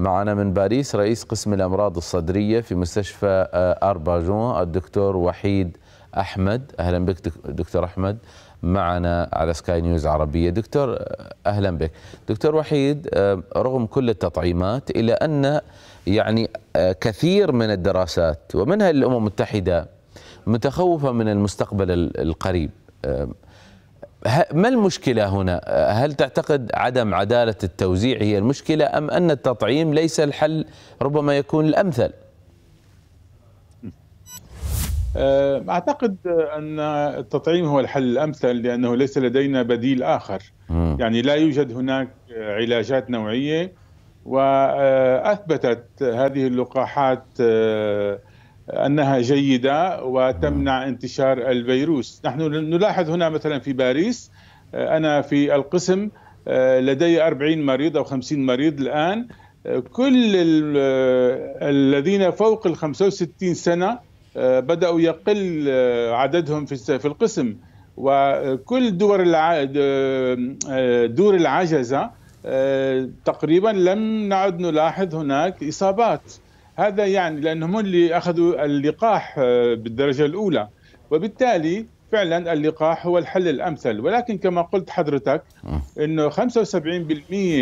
معنا من باريس رئيس قسم الأمراض الصدرية في مستشفى آه، أرباجون الدكتور وحيد أحمد أهلا بك دكتور أحمد معنا على سكاي نيوز عربية دكتور آه، أهلا بك دكتور وحيد آه، رغم كل التطعيمات إلى أن يعني كثير من الدراسات ومنها الأمم المتحدة متخوفة من المستقبل القريب ما المشكله هنا؟ أه، هل تعتقد عدم عداله التوزيع هي المشكله ام ان التطعيم ليس الحل ربما يكون الامثل؟ أه، اعتقد ان التطعيم هو الحل الامثل لانه ليس لدينا بديل اخر م. يعني لا يوجد هناك علاجات نوعيه واثبتت هذه اللقاحات أه، انها جيده وتمنع انتشار الفيروس، نحن نلاحظ هنا مثلا في باريس انا في القسم آه، لدي 40 مريض او 50 مريض الان آه، كل آه، الذين فوق ال 65 سنه بداوا يقل عددهم في القسم وكل دور دور العجزه تقريبا لم نعد نلاحظ هناك اصابات هذا يعني لانهم اللي اخذوا اللقاح آه، بالدرجه الاولى وبالتالي فعلا اللقاح هو الحل الامثل ولكن كما قلت حضرتك آه. انه 75%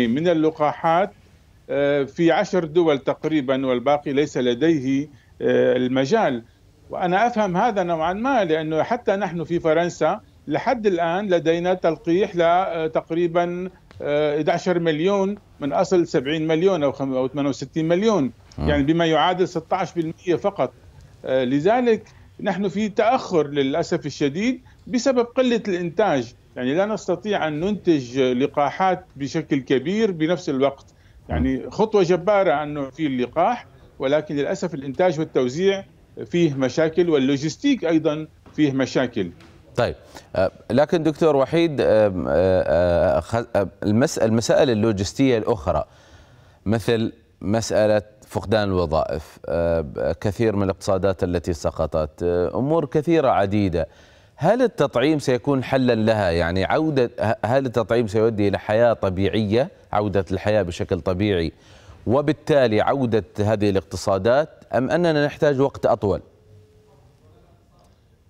من اللقاحات آه، في عشر دول تقريبا والباقي ليس لديه المجال وانا افهم هذا نوعا ما لانه حتى نحن في فرنسا لحد الآن لدينا تلقيح لتقريبا آه، 11 آه، مليون من أصل 70 مليون أو 68 مليون آه. يعني بما يعادل 16% فقط آه، لذلك نحن في تأخر للأسف الشديد بسبب قلة الإنتاج يعني لا نستطيع أن ننتج لقاحات بشكل كبير بنفس الوقت يعني خطوة جبارة أن نعطي اللقاح ولكن للأسف الإنتاج والتوزيع فيه مشاكل واللوجستيك أيضا فيه مشاكل طيب آه، لكن دكتور وحيد آه، آه، المسائل اللوجستيه الاخرى مثل مساله فقدان الوظائف كثير من الاقتصادات التي سقطت امور كثيره عديده هل التطعيم سيكون حلا لها يعني عوده هل التطعيم سيؤدي الى حياه طبيعيه عوده الحياه بشكل طبيعي وبالتالي عوده هذه الاقتصادات ام اننا نحتاج وقت اطول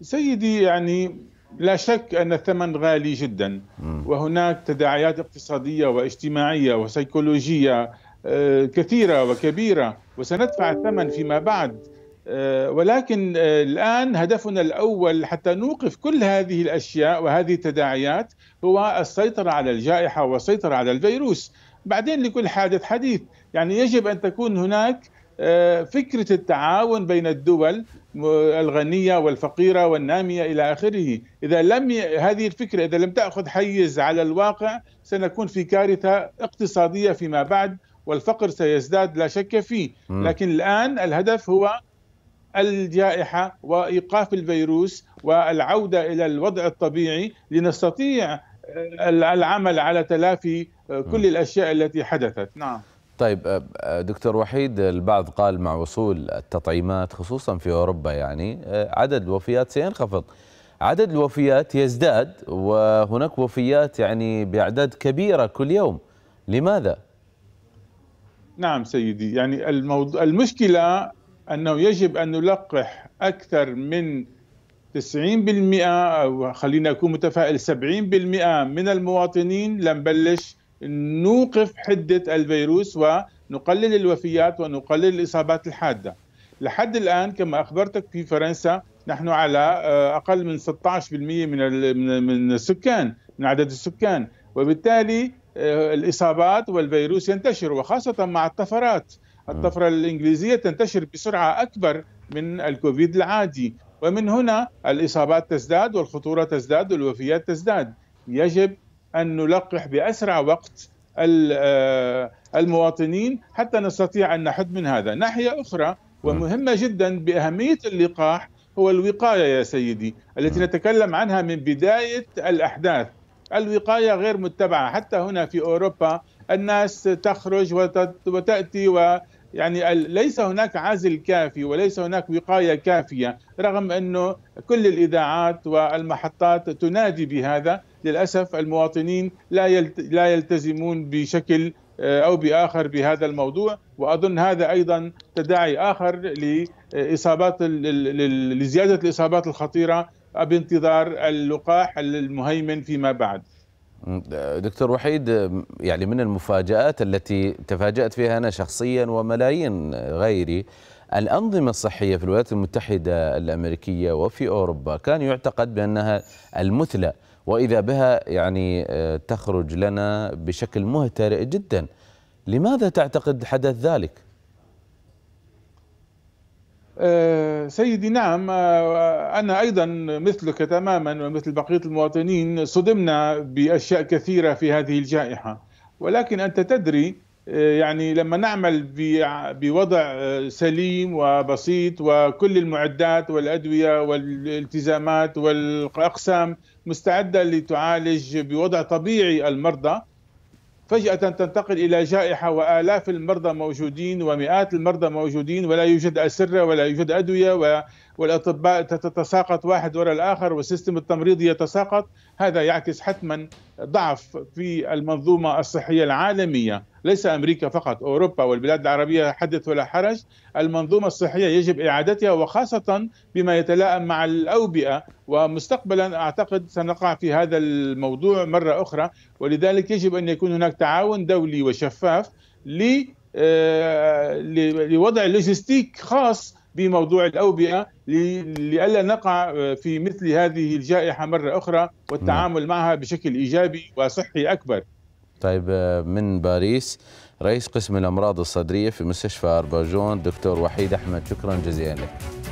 سيدي يعني لا شك أن الثمن غالي جدا وهناك تداعيات اقتصادية واجتماعية وسيكولوجية آه، كثيرة وكبيرة وسندفع الثمن فيما بعد آه، ولكن آه، الآن هدفنا الأول حتى نوقف كل هذه الأشياء وهذه التداعيات هو السيطرة على الجائحة والسيطرة على الفيروس بعدين لكل حادث حديث يعني يجب أن تكون هناك آه، فكرة التعاون بين الدول الغنية والفقيرة والنامية إلى آخره إذا لم ي... هذه الفكرة إذا لم تأخذ حيز على الواقع سنكون في كارثة اقتصادية فيما بعد والفقر سيزداد لا شك فيه لكن الآن الهدف هو الجائحة وإيقاف الفيروس والعودة إلى الوضع الطبيعي لنستطيع العمل على تلافي آه، كل الأشياء التي حدثت نعم طيب دكتور وحيد البعض قال مع وصول التطعيمات خصوصا في اوروبا يعني عدد الوفيات سينخفض عدد الوفيات يزداد وهناك وفيات يعني باعداد كبيره كل يوم لماذا نعم سيدي يعني الموضوع المشكله انه يجب ان نلقح اكثر من 90% او خلينا نكون متفائل 70% من المواطنين لنبلش نوقف حدة الفيروس ونقلل الوفيات ونقلل الإصابات الحادة لحد الآن كما أخبرتك في فرنسا نحن على آه، أقل من 16% من من السكان من عدد السكان وبالتالي آه، الإصابات والفيروس ينتشر وخاصة مع الطفرات الطفرة الإنجليزية تنتشر بسرعة أكبر من الكوفيد العادي ومن هنا الإصابات تزداد والخطورة تزداد والوفيات تزداد يجب ان نلقح باسرع وقت آه، المواطنين حتى نستطيع ان نحد من هذا ناحيه اخرى ومهمه جدا باهميه اللقاح هو الوقايه يا سيدي التي نتكلم عنها من بدايه الاحداث الوقايه غير متبعه حتى هنا في اوروبا الناس تخرج وتاتي و يعني ليس هناك عزل كافي وليس هناك وقايه كافيه رغم انه كل الاذاعات والمحطات تنادي بهذا للاسف المواطنين لا لا يلتزمون بشكل آه، او باخر بهذا الموضوع واظن هذا ايضا تداعي اخر لاصابات لزياده الاصابات الخطيره بانتظار اللقاح المهيمن فيما بعد دكتور وحيد يعني من المفاجآت التي تفاجأت فيها أنا شخصيا وملايين غيري الأنظمة الصحية في الولايات المتحدة الأمريكية وفي أوروبا كان يعتقد بأنها المثلى وإذا بها يعني آه، تخرج لنا بشكل مهترئ جدا لماذا تعتقد حدث ذلك؟ آه، سيدي نعم آه، أنا أيضا مثلك تماما ومثل بقية المواطنين صدمنا بأشياء كثيرة في هذه الجائحة ولكن أنت تدري آه، يعني لما نعمل بوضع سليم وبسيط وكل المعدات والأدوية والالتزامات والأقسام مستعدة لتعالج بوضع طبيعي المرضى فجأة تنتقل إلى جائحة وآلاف المرضى موجودين ومئات المرضى موجودين ولا يوجد أسرة ولا يوجد أدوية والأطباء تتساقط واحد وراء الآخر والسيستم التمريضي يتساقط هذا يعكس حتما ضعف في المنظومة الصحية العالمية ليس أمريكا فقط أوروبا والبلاد العربية حدث ولا حرج المنظومة الصحية يجب إعادتها وخاصة بما يتلائم مع الأوبئة ومستقبلا أعتقد سنقع في هذا الموضوع مرة أخرى ولذلك يجب أن يكون هناك تعاون دولي وشفاف لوضع آه، لوضع لوجستيك خاص بموضوع الأوبئة لئلا نقع آه، في مثل هذه الجائحة مرة أخرى والتعامل نعم. معها بشكل إيجابي وصحي أكبر طيب آه، من باريس رئيس قسم الأمراض الصدرية في مستشفى أرباجون دكتور وحيد أحمد شكرا جزيلا لك